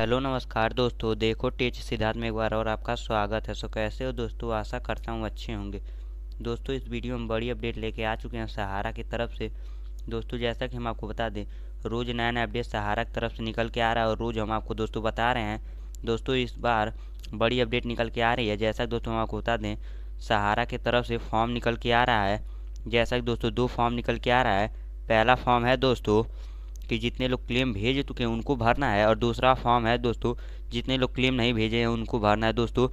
hello नमस्कार दोस्तों देखो टेच सिद्धार्थ में एक बार और आपका स्वागत है सो कैसे हो दोस्तों आशा करता हूँ अच्छे होंगे दोस्तों इस वीडियो में बड़ी अपडेट लेके आ चुके हैं सहारा की तरफ से दोस्तों जैसा कि हम आपको बता दें रोज़ नया नया अपडेट सहारा की तरफ से निकल के आ रहा है और रोज़ हम आपको दोस्तों बता रहे हैं दोस्तों इस बार बड़ी अपडेट निकल के आ रही है जैसा कि दोस्तों हम आपको बता दें सहारा की तरफ से फॉर्म निकल के आ रहा है जैसा कि दोस्तों दो फॉर्म निकल के आ रहा है पहला फॉर्म है दोस्तों कि जितने लोग क्लेम भेज चुके हैं उनको भरना है और दूसरा फॉर्म है दोस्तों जितने लोग क्लेम नहीं भेजे हैं उनको भरना है दोस्तों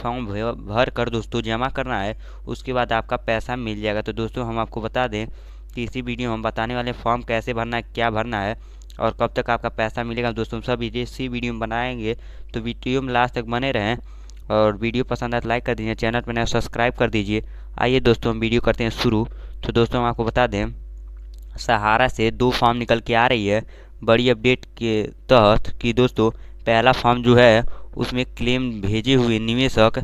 फॉर्म भर कर दोस्तों जमा करना है उसके बाद आपका पैसा मिल जाएगा तो दोस्तों हम आपको बता दें कि इसी वीडियो में हम बताने वाले फॉर्म कैसे भरना है क्या भरना है और कब तक आपका पैसा मिलेगा दोस्तों सब इसी वीडियो में बनाएंगे तो वीडियो में लास्ट तक बने रहें और वीडियो पसंद आए तो लाइक कर दीजिए चैनल पर नया सब्सक्राइब कर दीजिए आइए दोस्तों हम वीडियो करते हैं शुरू तो दोस्तों हम आपको बता दें सहारा से दो फॉर्म निकल के आ रही है बड़ी अपडेट के तहत कि दोस्तों पहला फॉर्म जो है उसमें क्लेम भेजे हुए निवेशक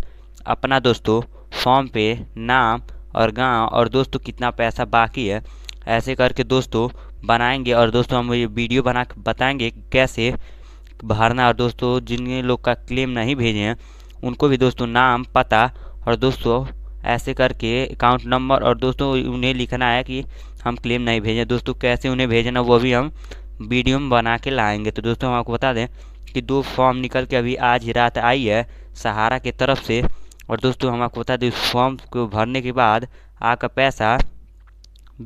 अपना दोस्तों फॉर्म पे नाम और गांव और दोस्तों कितना पैसा बाकी है ऐसे करके दोस्तों बनाएंगे और दोस्तों हम ये वीडियो बना बताएंगे कैसे भरना और दोस्तों जिन लोग का क्लेम नहीं भेजे हैं उनको भी दोस्तों नाम पता और दोस्तों ऐसे करके अकाउंट नंबर और दोस्तों उन्हें लिखना है कि हम क्लेम नहीं भेजें दोस्तों कैसे उन्हें भेजना वो भी हम वीडियो में बना के लाएंगे तो दोस्तों हम आपको बता दें कि दो फॉर्म निकल के अभी आज ही रात आई है सहारा के तरफ से और दोस्तों हम आपको बता दें उस फॉर्म को भरने के बाद आपका पैसा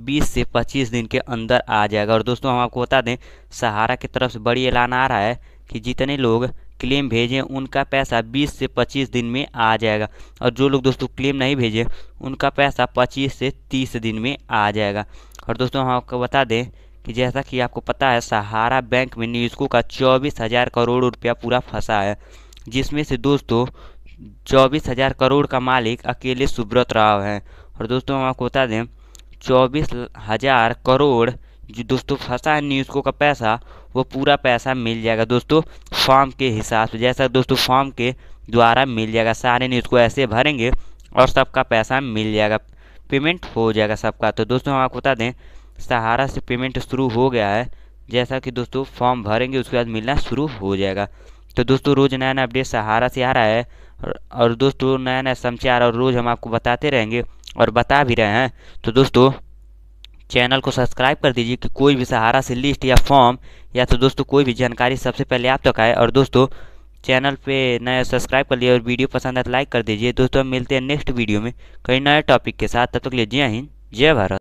20 से 25 दिन के अंदर आ जाएगा और दोस्तों हम आपको बता दें सहारा की तरफ से बड़ी ऐलान आ रहा है कि जितने लोग क्लेम भेजें उनका पैसा 20 से 25 दिन में आ जाएगा और जो लोग दोस्तों क्लेम नहीं भेजें उनका पैसा 25 से 30 दिन में आ जाएगा और दोस्तों हम आपको बता दें कि जैसा कि आपको पता है सहारा बैंक में निवेशकों का चौबीस हज़ार करोड़ रुपया पूरा फंसा है जिसमें से दोस्तों चौबीस हज़ार करोड़ का मालिक अकेले सुब्रत राव हैं और दोस्तों हम आपको बता दें चौबीस हज़ार करोड़ जो दोस्तों फंसा है न्यूज़को का पैसा वो पूरा पैसा मिल जाएगा दोस्तों फॉर्म के हिसाब से जैसा दोस्तों फॉर्म के द्वारा मिल जाएगा सारे न्यूज़ को ऐसे भरेंगे और सबका पैसा मिल जाएगा पेमेंट हो जाएगा सबका तो दोस्तों हम आपको बता दें सहारा से पेमेंट शुरू हो गया है जैसा कि दोस्तों फॉर्म भरेंगे उसके बाद मिलना शुरू हो जाएगा तो दोस्तों रोज़ नया नया अपडेट सहारा से आ रहा है और दोस्तों नया नया समाचार और रोज़ हम आपको बताते रहेंगे और बता भी रहे हैं तो दोस्तों चैनल को सब्सक्राइब कर दीजिए कि कोई भी सहारा से लिस्ट या फॉर्म या तो दोस्तों कोई भी जानकारी सबसे पहले आप तक आए और दोस्तों चैनल पे नया सब्सक्राइब कर लिए और वीडियो पसंद है तो लाइक कर दीजिए दोस्तों मिलते हैं नेक्स्ट वीडियो में कहीं नए टॉपिक के साथ तब तक लिए जय हिंद जय भारत